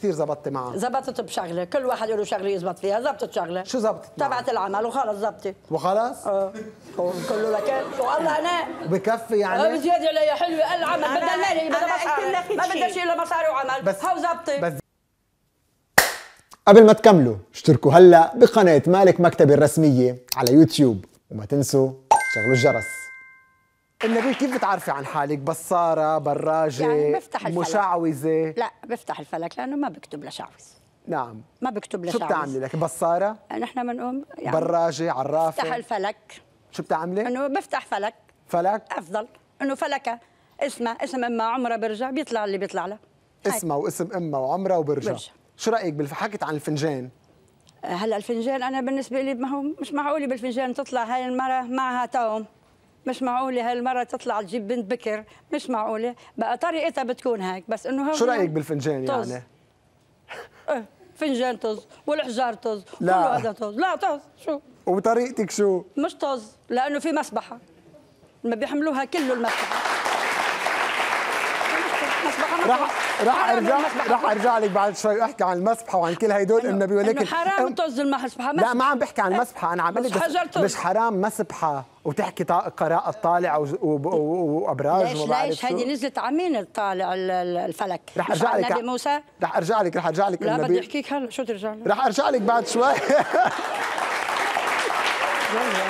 كثير زبطت معها زبطت بشغله كل واحد له شغله يزبط فيها زبطت شغله شو زبطت تبعت العمل وخلص زبطت وخلص اه كله لك والله انا بكفي يعني آه، بزياده علي حلوه قال العمل بدها مالي بدها مصاري ما بدها شيء الا مصاري وعمل بس هاو زبطت بس قبل ما تكملوا اشتركوا هلا بقناه مالك مكتبي الرسميه على يوتيوب وما تنسوا شغلوا الجرس النبيل كيف بتعرفي عن حالك بصاره براجه يعني بفتح الفلك. مشعوزة لا بفتح الفلك لانه ما بكتب لشعوز نعم ما بكتب لشعوز شو بتعملي لك بصاره نحن بنقوم يعني براجه عرافه بفتح الفلك شو بتعملي انه بفتح فلك فلك افضل انه فلكه اسمها اسم امها عمرها برجع بيطلع اللي بيطلع له اسمها واسم امها وعمرها وبرجع برجع. شو رايك بالف... حكيت عن الفنجان هلا الفنجان انا بالنسبه لي ما هو مش معقول بالفنجان تطلع هاي المره معها توم مش معقوله هالمره تطلع تجيب بنت بكر مش معقوله بقى طريقتها بتكون هيك بس انه شو رايك بالفنجان يعني؟ طز. يعني فنجان طز والحجار طز لا هذا طز لا طز شو وبطريقتك شو مش طز لانه في مسبحه ما بيحملوها كله المسبحه مسبحه رح ارجع رح ارجع لك بعد شوي احكي عن المسبحه وعن كل هدول النبي ولكن حرام طز المسبحه لا ما عم بحكي عن المسبحه انا عم بقول مش حرام مسبحه وتحكي قراءة طالع وابراج وما ليش ليش هيدي نزلت على مين الطالع الفلك؟ رح ارجع لك النبي موسى؟ رح ارجع لك رح ارجع لك لا بدي احكيك هلا شو ترجع لك؟ رح ارجع لك بعد شوي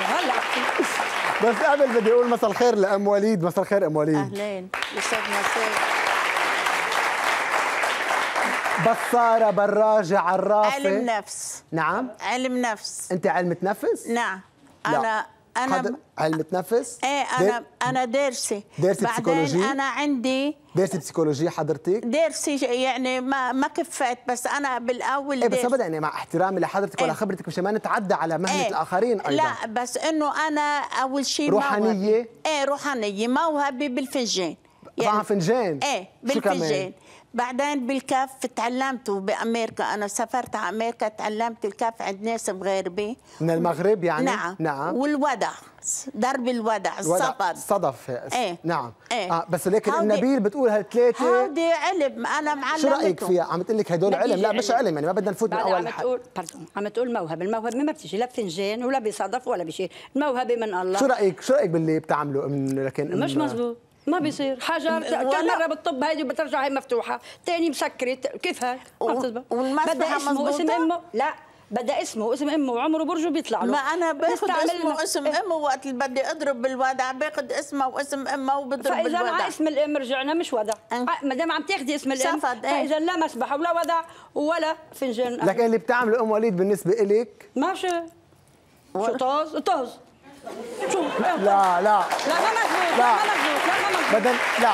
هلا بس قبل بدي اقول مساء الخير لام وليد مساء الخير ام وليد اهلين يسعد مساك بصاره براجه عرافه علم نفس نعم علم نفس انت علم تنفس نعم انا انا علم تنفس ايه انا انا دارسه دارسه بسيكولوجي انا عندي دارسه بسيكولوجي حضرتك دارسه يعني ما ما كفيت بس انا بالاول ايه بس ابدا يعني مع احترامي لحضرتك ايه ولا خبرتك مشان ما نتعدى على مهنه ايه الاخرين ايضا لا بس انه انا اول شيء روحانيه ايه روحانيه موهبه بالفنجان يعني ضعها فنجان ايه بالفنجان بعدين بالكاف تعلمته بامريكا انا سافرت على امريكا تعلمت الكاف عند ناس مغاربه من المغرب يعني نعم نعم والودع درب الودع الصدف صدف ايه نعم ايه آه بس لكن النبيل بتقول هالثلاثه هودي علم انا معلمته شو رايك فيها عم تقول لك هدول علم لا مش علم يعني ما بدنا نفوت بالاول عم تقول باردون عم تقول موهبه الموهبه ما بتجي لا بفنجان ولا بصدف ولا بشيء الموهبه من الله شو رايك شو رايك باللي بتعمله من لكن مش مزبوط ما بيصير حجر كم مره بتطب هيدي وبترجع هي مفتوحه ثاني مسكره كيف هيك والمسرحه اسمه اسم امه لا بدا اسمه اسم امه وعمره برجه بيطلع له ما انا باخذ اسمه واسم إيه؟ امه وقت اللي بدي اضرب بالوضع باخذ اسمه واسم امه وبضرب فاذا بالوضع. مع اسم الام رجعنا مش وضع ما دام عم تاخذي اسم الام إيه. فاذا لا مسبحه ولا وضع ولا فنجان لكن اللي بتعمله ام وليد بالنسبه الك ماشي شو طاز طاز شوف لا لا لا ما مظبوط لا ما مظبوط لا ما بدل لا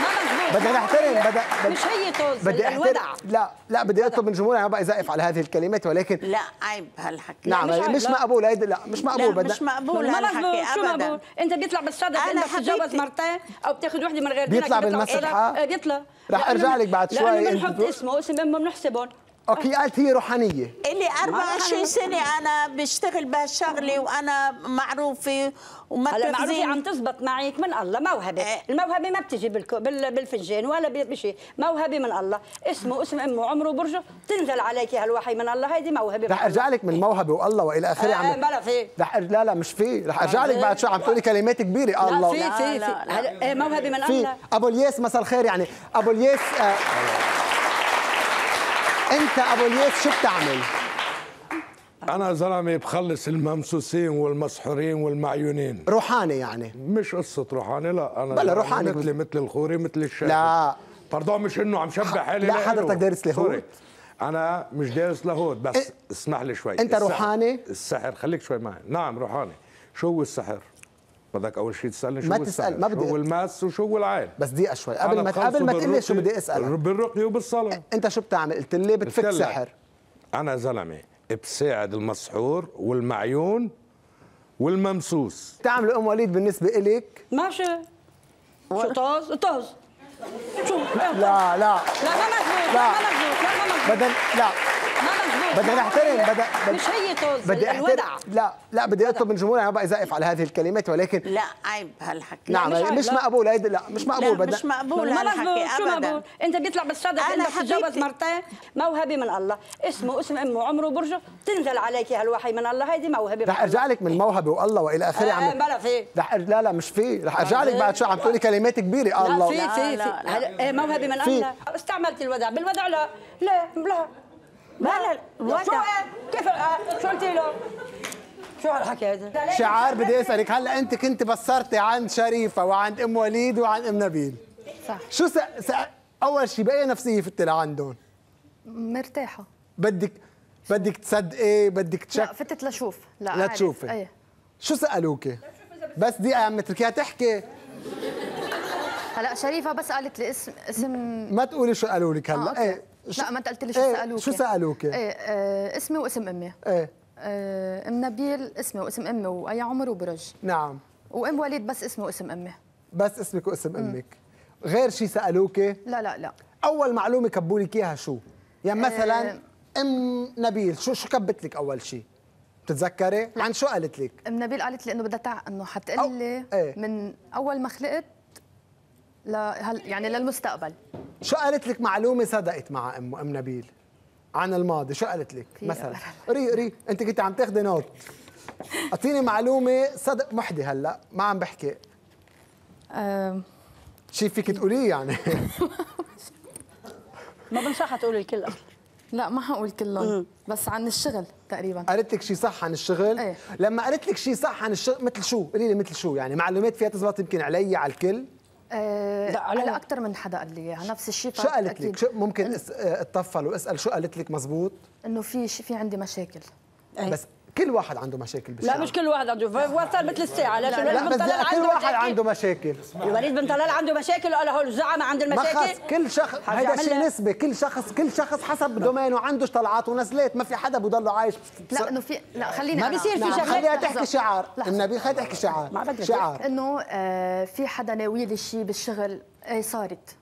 ما مظبوط بدنا نحترم بدأ مش هي طز بدي الودع لا لا بدي اطلب من الجمهور انا بقى زائف على هذه الكلمات ولكن لا عيب هالحكي نعم مش, مش مقبول هيدا لا مش مقبول بدنا مش مقبول ما مقبول شو مقبول انت بيطلع بالصدر انا بتجوز مرتين او بتاخذ وحده من غير دينك بيطلع بالمسرحه بيطلع رح ارجع لك بعد شوي لانه بنحط اسمه واسم امه بنحسبهم اوكي قالت هي روحانيه الي 24 سنه انا بشتغل بهالشغله وانا معروفه وما هلا معروفه عم تزبط معك من الله موهبه أه الموهبه ما بتجي بالفنجان ولا بشيء موهبه من الله اسمه اسم امه عمره برجه تنزل عليك هالوحي من الله هيدي موهبه رح ارجع لك من الموهبه والله والى اخره إيه، عم إيه، بلا في رح لا لا مش في رح ارجع لك بعد شو عم تقولي كلمات كبيره آه الله في في في إيه، موهبه من الله ابو الياس مساء الخير يعني ابو الياس آه انت ابو الياس شو بتعمل؟ انا زلمه بخلص الممسوسين والمسحورين والمعيونين روحاني يعني مش قصه روحاني لا انا بلا يعني روحاني مثلي مثل الخوري مثل الشاي لا برضه مش انه عم شبه حالي لا حضرتك دارس لاهوت انا مش دارس لاهوت بس اسمح لي شوي انت السحر. روحاني السحر خليك شوي معي نعم روحاني شو هو السحر بدك اول شيء تسالني شو ما تسال ما بدي شو الماس وشو العين بس دقيقه شوي قبل ما قبل ما تقول لي شو بدي اسالك بالرقي وبالصلاه انت شو بتعمل قلت لي بتفك سحر انا زلمه بساعد المسحور والمعيون والممسوس تعمل ام وليد بالنسبه الك ماشي شو طاز طاز شو لا لا لا ما مزبوط لا ما مزبوط لا ما مزبوط بدل لا بدنا نحترم بدأ مش هي طز بدي الودع لا لا بدي اطلب من الجمهور انا بقى زائف على هذه الكلمات ولكن لا عيب هالحكي نعم يعني مش, مش مقبول هيدا لا مش مقبول بدنا مش مقبول هالحكي شو مقبول انت بيطلع بالصدف انا تتجوز مرتين موهبه من الله اسمه اسم امه عمره برجه تنزل عليك هالوحي من الله هيدي موهبه رح ارجع لك من موهبه والله والى اخره إيه، عم بلا في رح لا لا مش في رح ارجع لك بعد شو عم تقولي كلمات كبيره الله لا في في إيه، موهبه من الله استعملت الودع بالودع لا لا لا ما لا شو يعني؟ كيف آه، شو قلتي له؟ شو هالحكي هذا؟ شعار بدي اسالك هلا انت كنت بصرتي عند شريفه وعند ام وليد وعند ام نبيل صح شو سأ... سأ... اول شيء باي نفسيه فتي لعندهم؟ مرتاحه بدك بدك تصدقي بدك تشك لا فتت لشوف لا لا تشوفي ايه شو سالوكي؟ بس دقيقه عم تركيها تحكي هلا شريفه بس قالت لي اسم اسم ما تقولي شو قالوا لك هلا آه، ايه لا ما انت قلت لي شو ايه سالوك شو سالوك؟ ايه, آه، اسمي واسم امي ايه آه، ام نبيل اسمي واسم امي واي عمر وبرج نعم وام وليد بس اسمه واسم امي بس اسمك واسم امك غير شيء سالوك؟ لا لا لا اول معلومه كبوا لك اياها شو؟ يعني آه، مثلا ايه ام نبيل شو شو كبت لك اول شيء؟ بتتذكري؟ عن شو قالت لك؟ ام نبيل قالت لي انه بدها تع... انه حتقلي ايه؟ من اول ما خلقت ل... يعني للمستقبل شو قالت لك معلومه صدقت مع أم ام نبيل عن الماضي شو قالت لك مثلا ري ري انت كنت عم تاخذي نوت اعطيني معلومه صدق محدي هلا ما عم بحكي أه... شي فيك تقوليه يعني ما بنصحها تقول الكل لا ما حقول كلهم بس عن الشغل تقريبا قالت لك شيء صح عن الشغل ايه؟ لما قالت لك شيء صح عن الشغل مثل شو قولي لي مثل شو يعني معلومات فيها تزبط يمكن علي على الكل آه، لا على اكثر من حدا قال لي نفس الشيء شو قالت لك؟ شو ممكن اتطفل واسال شو قالت لك مزبوط؟ انه في في عندي مشاكل أي. بس كل واحد عنده مشاكل بالشعر لا مش كل واحد عنده وصل مثل الساعه لا, لا بن طلال عنده كل واحد عنده مشاكل وليد بن طلال عنده مشاكل قال هو الزعماء عند المشاكل كل شخص هذا شيء نسبه كل شخص كل شخص حسب دومينه عنده طلعات ونزلات ما في حدا بضله عايش لا انه في لا خلينا ما بيصير في نعم، شغلات خليها تحكي شعار النبي خليها تحكي شعار شعار انه آه، في حدا ناوي لي شيء بالشغل إيه، صارت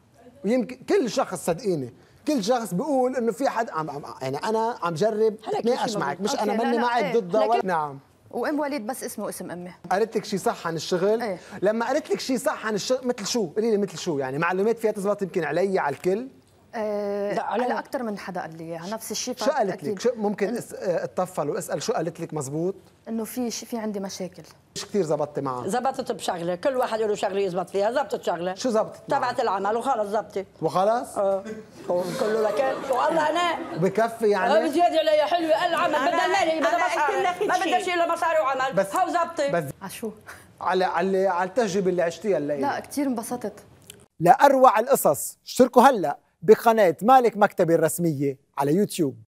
ويمكن كل شخص صدقيني كل شخص بيقول انه في حد عم, عم يعني انا عم جرب اتناقش معك مش انا ماني معك إيه. ضدها ولا نعم وام وليد بس اسمه اسم امي قالت لك شيء صح عن الشغل ايه؟ لما قالت لك شيء صح عن الشغل مثل شو قولي لي مثل شو يعني معلومات فيها تزبط يمكن علي على الكل أه لا على اكثر من حدا قال لي اياها نفس الشيء شو قالت لك شو ممكن آه، اتطفل واسال شو قالت لك مزبوط انه في شيء في عندي مشاكل مش كثير زبطتي معها زبطت بشغله كل واحد له شغله يزبط فيها زبطت شغله شو زبطت تبعت العمل وخلص زبطت وخلص اه كله لك والله انا بكفي يعني بزياده علي حلوه العمل بدها مالي بدها مصاري ما بدي شيء الا مصاري وعمل بس هو زبطي بس عشو على على على التجربه اللي عشتيها الليله لا كثير انبسطت لاروع القصص اشتركوا هلا بقناه مالك مكتبي الرسميه على يوتيوب